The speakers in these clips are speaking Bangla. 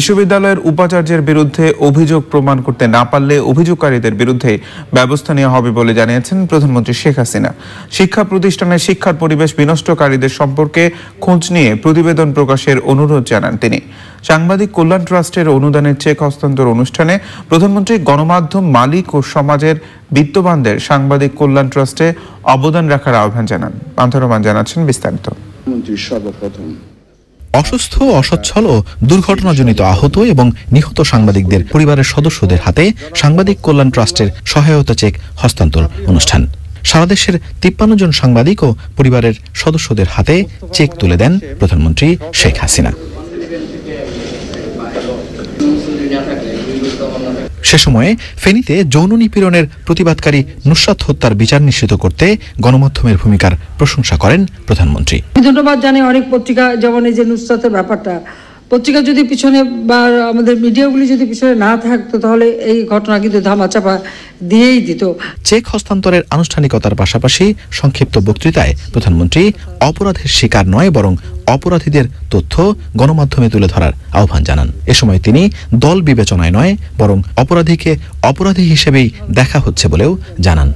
বিশ্ববিদ্যালয়ের উপাচার্যের বিরুদ্ধে অভিযোগ প্রমাণ করতে না পারলে অভিযোগকারীদের বিরুদ্ধে ব্যবস্থা নেওয়া হবে বলে জানিয়েছেন প্রধানমন্ত্রী শেখ হাসিনা শিক্ষা প্রতিষ্ঠানের শিক্ষার পরিবেশ বিনষ্টকারীদের সম্পর্কে খোঁজ নিয়ে প্রতিবেদন প্রকাশের অনুরোধ জানান তিনি সাংবাদিক কল্যাণ ট্রাস্টের অনুদানের চেক হস্তান্তর অনুষ্ঠানে প্রধানমন্ত্রী গণমাধ্যম মালিক ও সমাজের বিত্তবানদের সাংবাদিক কল্যাণ ট্রাস্টে অবদান রাখার আহ্বান জানান পান্থরমান জানাচ্ছেন বিস্তারিত সর্বপ্রথম অসুস্থ অসচ্ছল ও দুর্ঘটনাজনিত আহত এবং নিহত সাংবাদিকদের পরিবারের সদস্যদের হাতে সাংবাদিক কল্যাণ ট্রাস্টের সহায়তা চেক হস্তান্তর অনুষ্ঠান সারা দেশের তিপ্পান্ন জন সাংবাদিক ও পরিবারের সদস্যদের হাতে চেক তুলে দেন প্রধানমন্ত্রী শেখ হাসিনা সে সময়ে ফেনীতে যৌন নিপীড়নের প্রতিবাদকারী নুসরাত হত্যার বিচার নিশ্চিত করতে গণমাধ্যমের ভূমিকার প্রশংসা করেন প্রধানমন্ত্রী ধন্যবাদ জানে অনেক পত্রিকা যেমন এই যে নুসরাতের ব্যাপারটা পত্রিকা যদি পিছনে বা আমাদের মিডিয়াগুলি যদি পিছনে না থাকতো তাহলে এই ঘটনা কিন্তু ধামাচাপা দিয়েই দিত চেক হস্তান্তরের আনুষ্ঠানিকতার পাশাপাশি সংক্ষিপ্ত বক্তৃতায় প্রধানমন্ত্রী অপরাধের শিকার নয় বরং অপরাধীদের তথ্য গণমাধ্যমে তুলে ধরার আহ্বান জানান এ সময় তিনি দল বিবেচনায় নয় বরং অপরাধীকে অপরাধী হিসেবেই দেখা হচ্ছে বলেও জানান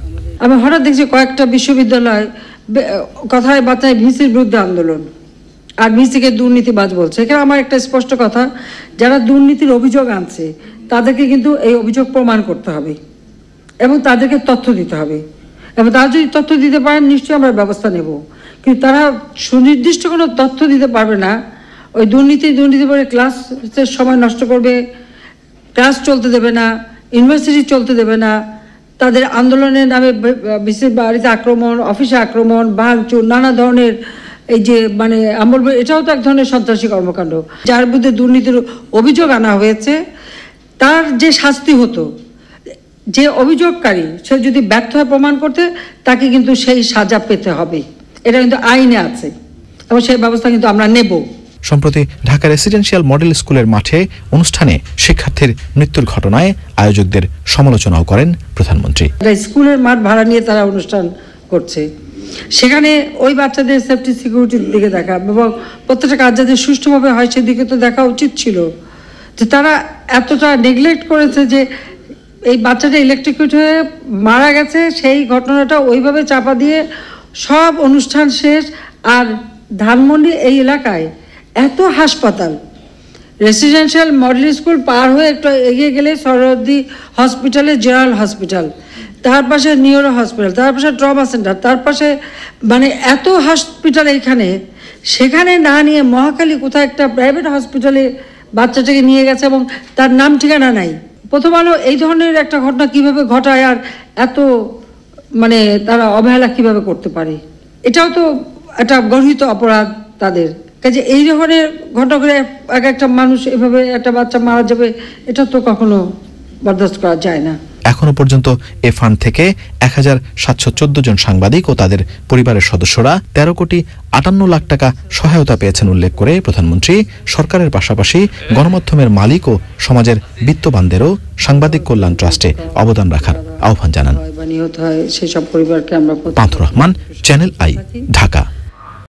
আমি হঠাৎ দেখছি কয়েকটা বিশ্ববিদ্যালয় কথায় বার্তায় ভিসির বিরুদ্ধে আন্দোলন আর্মি থেকে দুর্নীতিবাজ বলছে এখানে আমার একটা স্পষ্ট কথা যারা দুর্নীতির অভিযোগ আনছে তাদেরকে কিন্তু এই অভিযোগ প্রমাণ করতে হবে এবং তাদেরকে তথ্য দিতে হবে এবং তারা যদি তথ্য দিতে পারেন নিশ্চয়ই আমরা ব্যবস্থা নেব কিন্তু তারা সুনির্দিষ্ট কোনো তথ্য দিতে পারবে না ওই দুর্নীতি দুর্নীতি করে ক্লাসের সময় নষ্ট করবে ক্লাস চলতে দেবে না ইউনিভার্সিটি চলতে দেবে না তাদের আন্দোলনের নামে বিশেষ বাড়িতে আক্রমণ অফিসে আক্রমণ ভাঙচুর নানা ধরনের এই যে মানে আমি বলবো এটাও তো এক ধরনের সন্ত্রাসী কর্মকাণ্ড যার বিরুদ্ধে দুর্নীতির অভিযোগ আনা হয়েছে তার যে শাস্তি হতো যে অভিযোগকারী সে যদি ব্যর্থ হয় প্রমাণ করতে তাকে কিন্তু সেই সাজা পেতে হবে এটা কিন্তু আইনে আছে এবং সেই ব্যবস্থা কিন্তু আমরা নেব সম্প্রতি ঢাকা রেসিডেন্সিয়াল মডেল স্কুলের মাঠে অনুষ্ঠানে শিক্ষার্থীর মৃত্যুর ঘটনায় আয়োজকদের সমালোচনাও করেন প্রধানমন্ত্রী স্কুলের মাঠ ভাড়া নিয়ে তারা অনুষ্ঠান করছে সেখানে ওই বাচ্চাদের সেফটি সিকিউরিটির দিকে দেখা এবং প্রত্যেকটা কাজ যাতে সুষ্ঠুভাবে হয় সেদিকে তো দেখা উচিত ছিল যে তারা এতটা নেগলেক্ট করেছে যে এই বাচ্চাটা ইলেকট্রিকিউট হয়ে মারা গেছে সেই ঘটনাটা ওইভাবে চাপা দিয়ে সব অনুষ্ঠান শেষ আর ধানমন্ডি এই এলাকায় এত হাসপাতাল রেসিডেন্সিয়াল মডেল স্কুল পার হয়ে একটু এগিয়ে গেলে সরদি হসপিটালে জেনারেল হসপিটাল তার পাশে নিউরো হসপিটাল তার পাশে ট্রমা সেন্টার তার পাশে মানে এত হসপিটাল এখানে সেখানে না নিয়ে মহাকালী কোথায় একটা প্রাইভেট হসপিটালে বাচ্চাটাকে নিয়ে গেছে এবং তার নাম ঠিকানা নাই প্রথম আলো এই ধরনের একটা ঘটনা কিভাবে ঘটায় আর এত মানে তারা অবহেলা কিভাবে করতে পারে এটাও তো একটা গর্হিত অপরাধ তাদের কাজে এই ধরনের ঘটনাগুলো এক একটা মানুষ এভাবে একটা বাচ্চা মারা যাবে এটা তো কখনো বরদাস্ত করা যায় না এখনও পর্যন্ত এ ফান্ড থেকে এক জন সাংবাদিক ও তাদের পরিবারের সদস্যরা তেরো কোটি আটান্ন লাখ টাকা সহায়তা পেয়েছেন উল্লেখ করে প্রধানমন্ত্রী সরকারের পাশাপাশি গণমাধ্যমের মালিক ও সমাজের বিত্তবানদেরও সাংবাদিক কল্যাণ ট্রাস্টে অবদান রাখার আহ্বান জানান পান্থ রহমান চ্যানেল আই ঢাকা